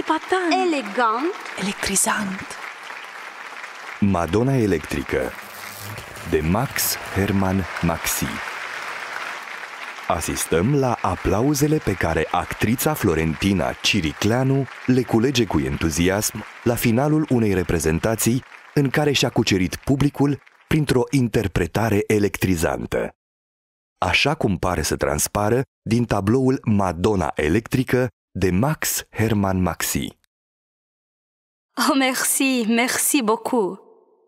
Epatant. Elegant. Electrizant. Madonna electrică de Max Herman Maxi. Asistăm la aplauzele pe care actrița Florentina Ciricleanu le culege cu entuziasm la finalul unei reprezentații în care și-a cucerit publicul printr-o interpretare electrizantă. Așa cum pare să transpară din tabloul Madonna electrică de Max Herman Maxi. Oh, merci, merci beaucoup!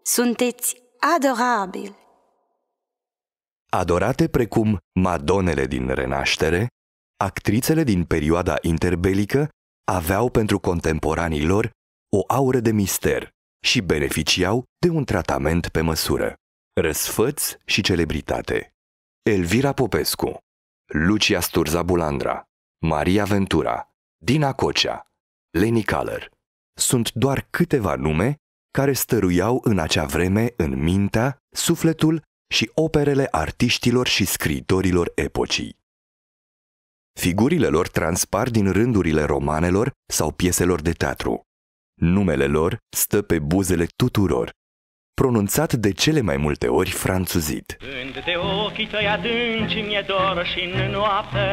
Sunteți adorabil! Adorate precum madonele din Renaștere, actrițele din perioada interbelică aveau pentru contemporanii lor o aură de mister și beneficiau de un tratament pe măsură. Răsfăț și celebritate Elvira Popescu Lucia Sturza Bulandra Maria Ventura Dina Cocea, Leni Kaller. Sunt doar câteva nume care stăruiau în acea vreme în mintea, sufletul și operele artiștilor și scriitorilor epocii. Figurile lor transpar din rândurile romanelor sau pieselor de teatru. Numele lor stă pe buzele tuturor, pronunțat de cele mai multe ori franțuzit. Când de ochii tăi adânci mi-e dor și în noapte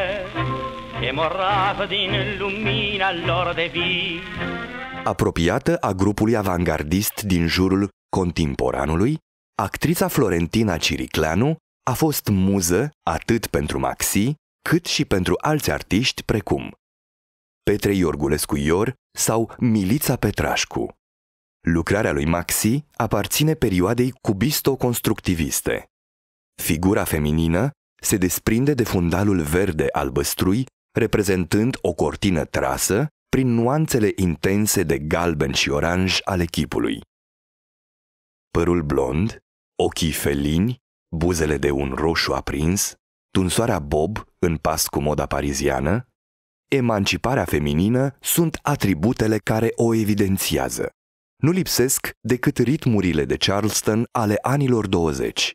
Emoravă din lumina lor de vii. Apropiată a grupului avangardist din jurul contemporanului, actrița Florentina Ciricleanu a fost muză atât pentru Maxi, cât și pentru alți artiști precum Petre Iorgulescu Ior sau Milița Petrașcu. Lucrarea lui Maxi aparține perioadei cubisto-constructiviste. Figura feminină se desprinde de fundalul verde albăstrui reprezentând o cortină trasă prin nuanțele intense de galben și oranj ale echipului, Părul blond, ochii felini, buzele de un roșu aprins, tunsoarea bob în pas cu moda pariziană, emanciparea feminină sunt atributele care o evidențiază. Nu lipsesc decât ritmurile de Charleston ale anilor 20,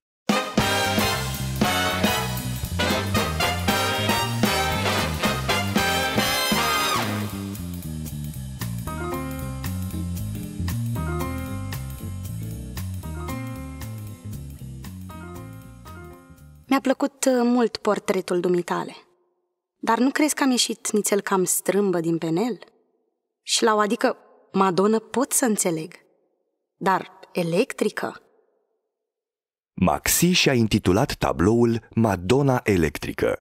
Mi-a plăcut uh, mult portretul dumitale. Dar nu crezi că am ieșit nițel cam strâmbă din penel? Și la o adică Madonna pot să înțeleg. Dar electrică? Maxi și-a intitulat tabloul Madonna electrică,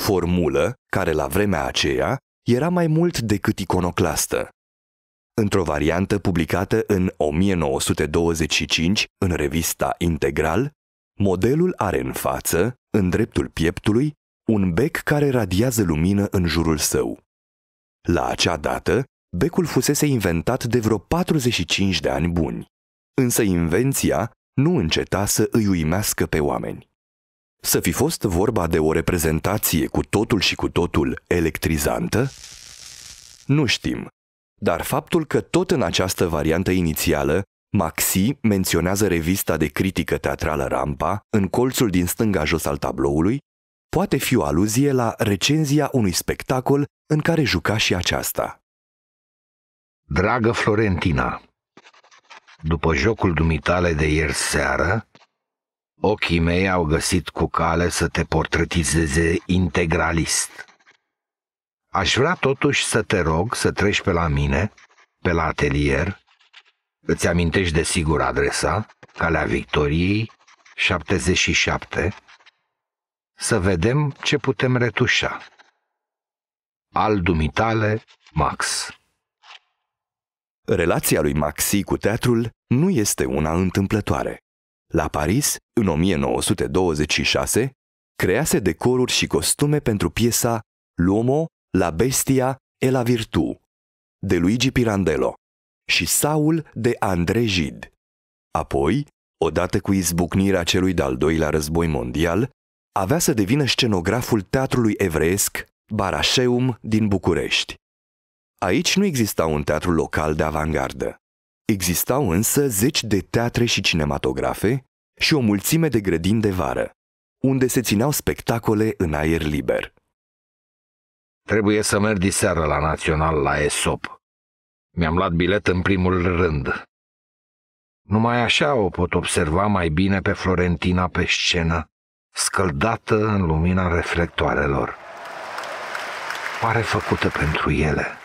formulă care la vremea aceea era mai mult decât iconoclastă. Într-o variantă publicată în 1925 în revista Integral, Modelul are în față, în dreptul pieptului, un bec care radiază lumină în jurul său. La acea dată, becul fusese inventat de vreo 45 de ani buni, însă invenția nu înceta să îi uimească pe oameni. Să fi fost vorba de o reprezentație cu totul și cu totul electrizantă? Nu știm, dar faptul că tot în această variantă inițială Maxi menționează revista de critică teatrală Rampa în colțul din stânga jos al tabloului, poate fi o aluzie la recenzia unui spectacol în care juca și aceasta. Dragă Florentina, după jocul dumitale de ieri seară, ochii mei au găsit cu cale să te portretizeze integralist. Aș vrea totuși să te rog să treci pe la mine, pe la atelier, Îți amintești de sigur adresa? Calea Victoriei, 77. Să vedem ce putem retușa. Al dumitale, Max. Relația lui Maxi cu teatrul nu este una întâmplătoare. La Paris, în 1926, crease decoruri și costume pentru piesa L'uomo, la bestia e la virtu de Luigi Pirandello, și Saul de Andrejid. Apoi, odată cu izbucnirea celui de-al doilea război mondial, avea să devină scenograful teatrului evreiesc Barașeum din București. Aici nu exista un teatru local de avangardă. Existau însă zeci de teatre și cinematografe și o mulțime de grădini de vară, unde se țineau spectacole în aer liber. Trebuie să merg diseară la Național la ESOP, mi-am luat bilet în primul rând. Numai așa o pot observa mai bine pe Florentina pe scenă, scăldată în lumina reflectoarelor. Pare făcută pentru ele.